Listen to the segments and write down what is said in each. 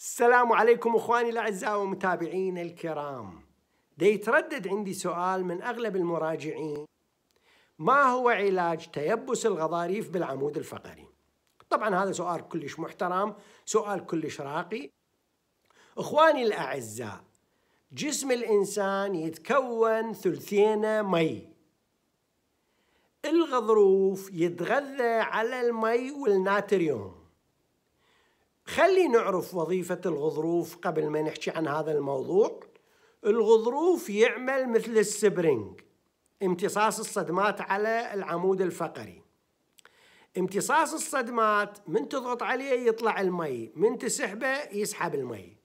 السلام عليكم اخواني الاعزاء ومتابعينا الكرام. دا يتردد عندي سؤال من اغلب المراجعين ما هو علاج تيبس الغضاريف بالعمود الفقري؟ طبعا هذا سؤال كلش محترم، سؤال كلش راقي. اخواني الاعزاء جسم الانسان يتكون ثلثين مي. الغضروف يتغذى على المي والناتريوم. خلي نعرف وظيفة الغضروف قبل ما نحكي عن هذا الموضوع الغضروف يعمل مثل السبرينج امتصاص الصدمات على العمود الفقري امتصاص الصدمات من تضغط عليه يطلع المي من تسحبه يسحب المي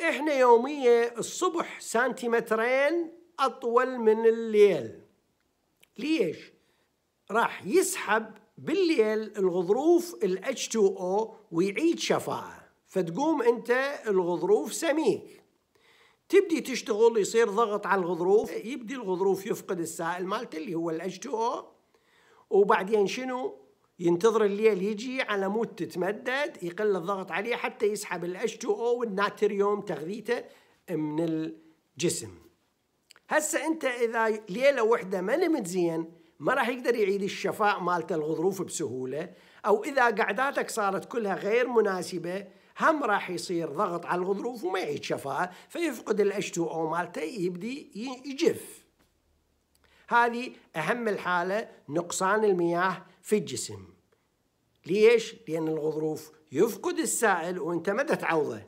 احنا يوميا الصبح سنتيمترين اطول من الليل ليش راح يسحب بالليل الغضروف ال H2O ويعيد شفاعة فتقوم أنت الغضروف سميك تبدي تشتغل يصير ضغط على الغضروف يبدي الغضروف يفقد السائل مالته اللي هو ال H2O وبعدين شنو ينتظر الليل يجي على مود تتمدد يقل الضغط عليه حتى يسحب ال H2O والناتريوم تغذيته من الجسم هسه انت اذا ليله وحده ما نمت زين ما راح يقدر يعيد الشفاء مالته الغضروف بسهولة أو إذا قعداتك صارت كلها غير مناسبة هم راح يصير ضغط على الغضروف وما يعيد شفاء فيفقد الاش H2O مالته يبدي يجف هذه أهم الحالة نقصان المياه في الجسم ليش؟ لأن الغضروف يفقد السائل وانت ما تعوضه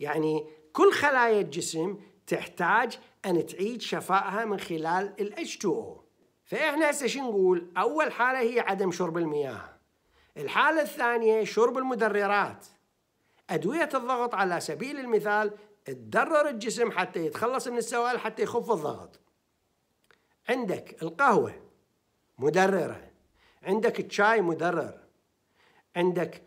يعني كل خلايا الجسم تحتاج أن تعيد شفائها من خلال الـ H2O فإحنا هسه شو نقول؟ أول حالة هي عدم شرب المياه. الحالة الثانية شرب المدررات. أدوية الضغط على سبيل المثال تدرر الجسم حتى يتخلص من السوائل حتى يخف الضغط. عندك القهوة مدررة. عندك الشاي مدرر. عندك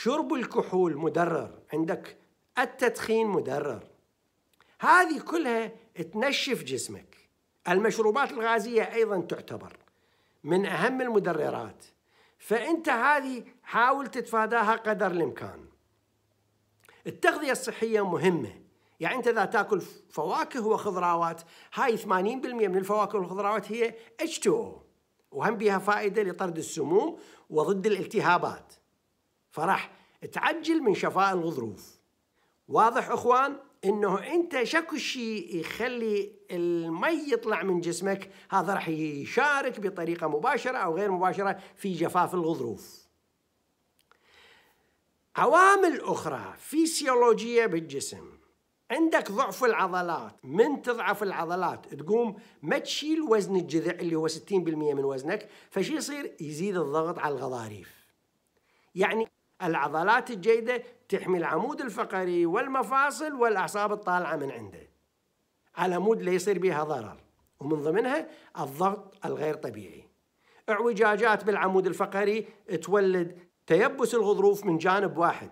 شرب الكحول مدرر. عندك التدخين مدرر. هذه كلها تنشف جسمك. المشروبات الغازية أيضا تعتبر من أهم المدررات فأنت هذه حاول تتفاداها قدر الإمكان التغذية الصحية مهمة يعني أنت إذا تاكل فواكه وخضراوات هاي 80% من الفواكه والخضراوات هي H2O وهم بها فائدة لطرد السموم وضد الالتهابات فراح تعجل من شفاء الغضروف واضح اخوان انه انت شكو شيء يخلي المي يطلع من جسمك هذا راح يشارك بطريقه مباشره او غير مباشره في جفاف الغضروف عوامل اخرى فيسيولوجيه بالجسم عندك ضعف العضلات من تضعف العضلات تقوم ما تشيل وزن الجذع اللي هو 60% من وزنك فشي يصير يزيد الضغط على الغضاريف يعني العضلات الجيدة تحمي العمود الفقري والمفاصل والأعصاب الطالعة من عنده على مود لا يصير بها ضرر ومن ضمنها الضغط الغير طبيعي اعوجاجات بالعمود الفقري تولد تيبس الغضروف من جانب واحد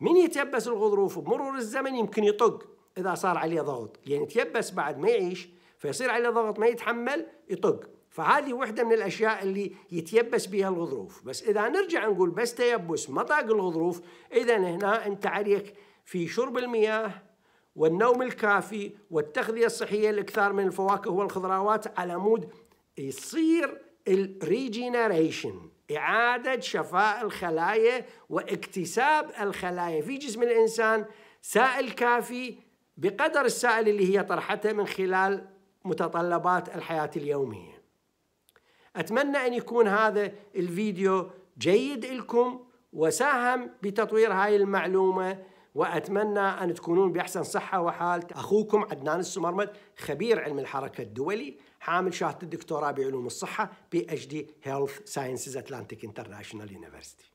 من يتيبس الغضروف بمرور الزمن يمكن يطق إذا صار عليه ضغط يعني يتيبس بعد ما يعيش فيصير عليه ضغط ما يتحمل يطق فهذه وحدة من الأشياء اللي يتيبس بها الغضروف بس إذا نرجع نقول بس تيبس مطاق الغضروف إذا هنا أنت عليك في شرب المياه والنوم الكافي والتغذية الصحية الأكثر من الفواكه والخضروات على مود يصير الريجينريشن إعادة شفاء الخلايا واكتساب الخلايا في جسم الإنسان سائل كافي بقدر السائل اللي هي طرحته من خلال متطلبات الحياة اليومية أتمنى أن يكون هذا الفيديو جيد لكم وساهم بتطوير هاي المعلومة وأتمنى أن تكونون بأحسن صحة وحال أخوكم عدنان السمرمد خبير علم الحركة الدولي حامل شهادة الدكتوراه بعلوم الصحة بي اتش دي هيلث ساينسز اتلانتيك انترناشونال يونيفرستي